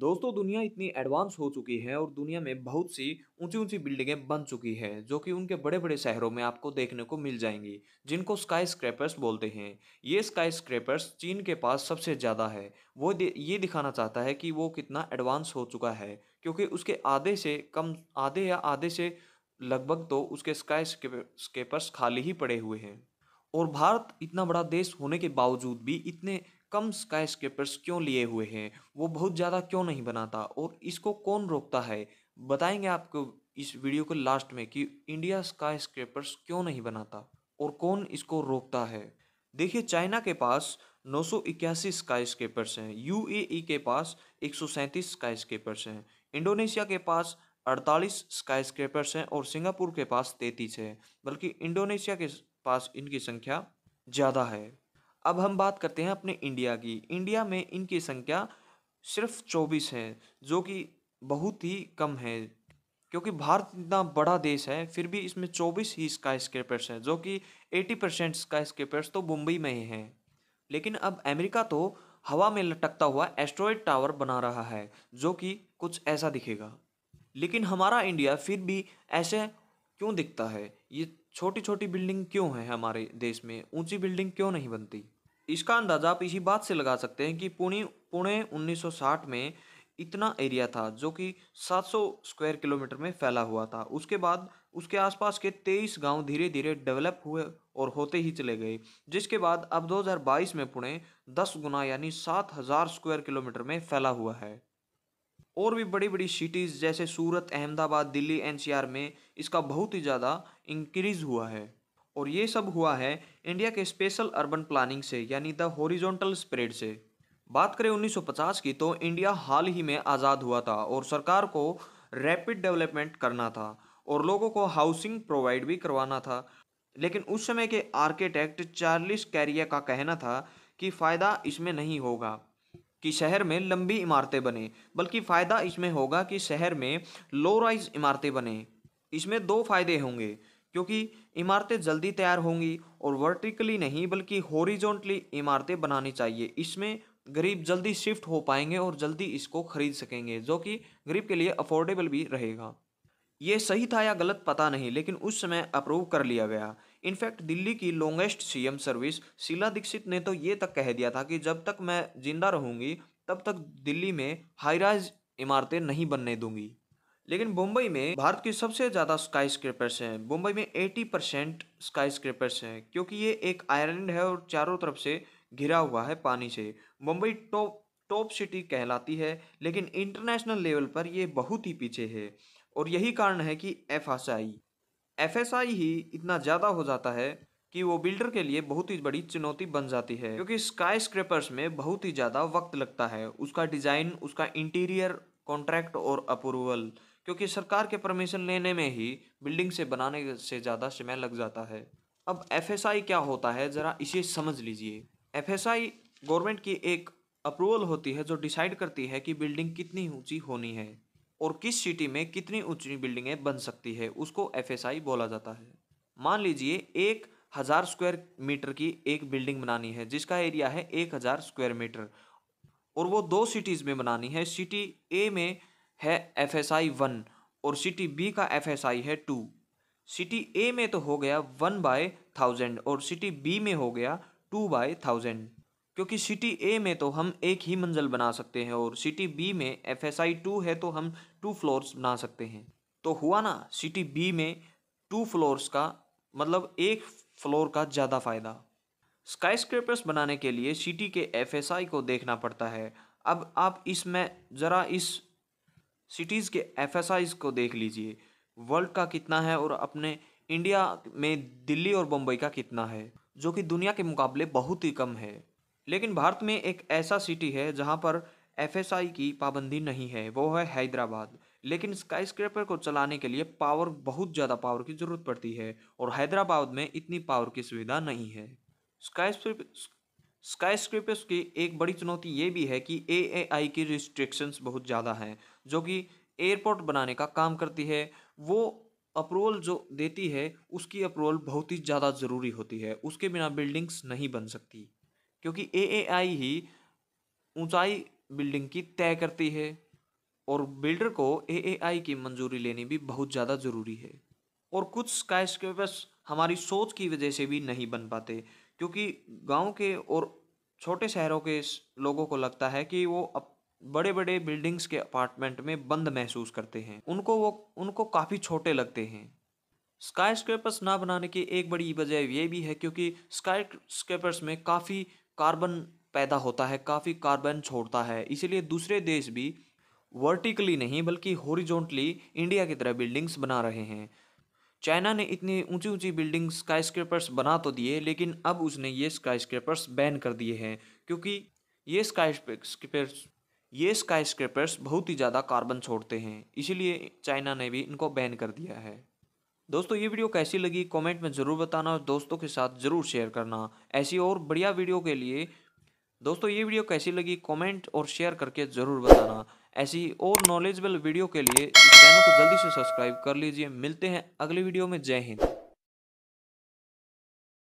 दोस्तों दुनिया इतनी एडवांस हो चुकी है और दुनिया में बहुत सी ऊंची ऊंची बिल्डिंगें बन चुकी है जो कि उनके बड़े बड़े शहरों में आपको देखने को मिल जाएंगी जिनको स्काई स्क्रैपर्स बोलते हैं ये स्काई स्क्रैपर्स चीन के पास सबसे ज़्यादा है वो ये दिखाना चाहता है कि वो कितना एडवांस हो चुका है क्योंकि उसके आधे से कम आधे या आधे से लगभग तो उसके स्काई स्केपर्स खाली ही पड़े हुए हैं और भारत इतना बड़ा देश होने के बावजूद भी इतने कम स्काई स्केपर्स क्यों लिए हुए हैं वो बहुत ज़्यादा क्यों नहीं बनाता और इसको कौन रोकता है बताएंगे आपको इस वीडियो के लास्ट में कि इंडिया स्काई स्केपर्स क्यों नहीं बनाता और कौन इसको रोकता है देखिए चाइना के पास नौ सौ इक्यासी स्काई स्केपर्स हैं यू e के पास एक सौ सैंतीस स्काई स्केपर्स हैं इंडोनेशिया के पास अड़तालीस स्काई स्केपर्स हैं और सिंगापुर के पास तैतीस हैं बल्कि इंडोनेशिया के पास इनकी संख्या ज़्यादा है अब हम बात करते हैं अपने इंडिया की इंडिया में इनकी संख्या सिर्फ चौबीस है जो कि बहुत ही कम है क्योंकि भारत इतना बड़ा देश है फिर भी इसमें चौबीस ही स्काई स्केपर्स हैं जो कि एटी परसेंट स्काई स्केपर्स तो मुंबई में ही हैं लेकिन अब अमेरिका तो हवा में लटकता हुआ एस्ट्रॉयड टावर बना रहा है जो कि कुछ ऐसा दिखेगा लेकिन हमारा इंडिया फिर भी ऐसे क्यों दिखता है ये छोटी छोटी बिल्डिंग क्यों है हमारे देश में ऊंची बिल्डिंग क्यों नहीं बनती इसका अंदाज़ा आप इसी बात से लगा सकते हैं कि पुणे पुणे 1960 में इतना एरिया था जो कि 700 स्क्वायर किलोमीटर में फैला हुआ था उसके बाद उसके आसपास के 23 गांव धीरे धीरे डेवलप हुए और होते ही चले गए जिसके बाद अब 2022 में पुणे 10 गुना यानी 7000 स्क्वायर किलोमीटर में फैला हुआ है और भी बड़ी बड़ी सिटीज़ जैसे सूरत अहमदाबाद दिल्ली एनसीआर में इसका बहुत ही ज़्यादा इंक्रीज़ हुआ है और ये सब हुआ है इंडिया के स्पेशल अर्बन प्लानिंग से यानी द हॉरिजॉन्टल स्प्रेड से बात करें 1950 की तो इंडिया हाल ही में आज़ाद हुआ था और सरकार को रैपिड डेवलपमेंट करना था और लोगों को हाउसिंग प्रोवाइड भी करवाना था लेकिन उस समय के आर्किटेक्ट चार्लिस कैरिया का कहना था कि फ़ायदा इसमें नहीं होगा कि शहर में लंबी इमारतें बने बल्कि फ़ायदा इसमें होगा कि शहर में लो राइज इमारतें बने इसमें दो फायदे होंगे क्योंकि इमारतें जल्दी तैयार होंगी और वर्टिकली नहीं बल्कि हॉरिजॉन्टली इमारतें बनानी चाहिए इसमें गरीब जल्दी शिफ्ट हो पाएंगे और जल्दी इसको खरीद सकेंगे जो कि गरीब के लिए अफोर्डेबल भी रहेगा ये सही था या गलत पता नहीं लेकिन उस समय अप्रूव कर लिया गया इनफैक्ट दिल्ली की longest CM service Sheila Dikshit ने तो ये तक कह दिया था कि जब तक मैं जिंदा रहूंगी तब तक दिल्ली में हाई राइज इमारतें नहीं बनने दूंगी लेकिन मुंबई में भारत के सबसे ज़्यादा स्काई स्क्रेपर्स हैं मुंबई में 80 परसेंट स्काई स्क्रेपर्स हैं क्योंकि ये एक आयरलैंड है और चारों तरफ से घिरा हुआ है पानी से मुंबई टॉप टॉप सिटी कहलाती है लेकिन इंटरनेशनल लेवल पर ये बहुत ही पीछे है और यही कारण है कि F S I F S I ही इतना ज़्यादा हो जाता है कि वो बिल्डर के लिए बहुत ही बड़ी चुनौती बन जाती है क्योंकि स्काई स्क्रेपर्स में बहुत ही ज़्यादा वक्त लगता है उसका डिज़ाइन उसका इंटीरियर कॉन्ट्रैक्ट और अप्रूवल क्योंकि सरकार के परमिशन लेने में ही बिल्डिंग से बनाने से ज़्यादा समय लग जाता है अब एफ क्या होता है ज़रा इसे समझ लीजिए एफ गवर्नमेंट की एक अप्रूवल होती है जो डिसाइड करती है कि बिल्डिंग कितनी ऊंची होनी है और किस सिटी में कितनी ऊंची बिल्डिंगें बन सकती है उसको एफ बोला जाता है मान लीजिए एक हज़ार स्क्वायर मीटर की एक बिल्डिंग बनानी है जिसका एरिया है एक हज़ार स्क्वायर मीटर और वो दो सिटीज़ में बनानी है सिटी ए में है एफ एस आई वन और सिटी बी का एफ एस आई है टू सिटी ए में तो हो गया वन बाय थाउजेंड और सिटी बी में हो गया टू बाय थाउजेंड क्योंकि सिटी ए में तो हम एक ही मंजिल बना सकते हैं और सिटी बी में एफ एस आई टू है तो हम टू फ्लोर्स बना सकते हैं तो हुआ ना सिटी बी में टू फ्लोर्स का मतलब एक फ्लोर का ज़्यादा फ़ायदा स्काई स्क्रेपर्स बनाने के लिए सिटी के एफ एस आई को देखना पड़ता है अब आप इसमें ज़रा इस सिटीज़ के एफ को देख लीजिए वर्ल्ड का कितना है और अपने इंडिया में दिल्ली और बम्बई का कितना है जो कि दुनिया के मुकाबले बहुत ही कम है लेकिन भारत में एक ऐसा सिटी है जहां पर एफ की पाबंदी नहीं है वो है हैदराबाद लेकिन स्काई स्क्रैपर को चलाने के लिए पावर बहुत ज़्यादा पावर की ज़रूरत पड़ती है और हैदराबाद में इतनी पावर की सुविधा नहीं है स्काई स्काई स्क्रिपर्स की एक बड़ी चुनौती ये भी है कि ए की रिस्ट्रिक्शंस बहुत ज़्यादा हैं जो कि एयरपोर्ट बनाने का काम करती है वो अप्रूवल जो देती है उसकी अप्रूवल बहुत ही ज़्यादा ज़रूरी होती है उसके बिना बिल्डिंग्स नहीं बन सकती क्योंकि ए ही ऊंचाई बिल्डिंग की तय करती है और बिल्डर को ए की मंजूरी लेनी भी बहुत ज़्यादा ज़रूरी है और कुछ स्काई हमारी सोच की वजह से भी नहीं बन पाते क्योंकि गाँव के और छोटे शहरों के लोगों को लगता है कि वो अप बड़े बड़े बिल्डिंग्स के अपार्टमेंट में बंद महसूस करते हैं उनको वो उनको काफ़ी छोटे लगते हैं स्काई स्क्रेपर्स ना बनाने की एक बड़ी वजह यह भी है क्योंकि स्काई स्क्रेपर्स में काफ़ी कार्बन पैदा होता है काफ़ी कार्बन छोड़ता है इसीलिए दूसरे देश भी वर्टिकली नहीं बल्कि हॉरिजॉन्टली इंडिया की तरह बिल्डिंग्स बना रहे हैं चाइना ने इतनी ऊंची ऊंची बिल्डिंग स्काई स्क्रेपर्स बना तो दिए लेकिन अब उसने ये स्काई स्क्रेपर्स बैन कर दिए हैं क्योंकि ये स्काई स्क्रेपर्स ये स्काई स्क्रेपर्स बहुत ही ज़्यादा कार्बन छोड़ते हैं इसीलिए चाइना ने भी इनको बैन कर दिया है दोस्तों ये वीडियो कैसी लगी कमेंट में ज़रूर बताना और दोस्तों के साथ ज़रूर शेयर करना ऐसी और बढ़िया वीडियो के लिए दोस्तों ये वीडियो कैसी लगी कमेंट और शेयर करके ज़रूर बताना ऐसी और नॉलेजेबल वीडियो के लिए इस चैनल को जल्दी से सब्सक्राइब कर लीजिए मिलते हैं अगले वीडियो में जय हिंद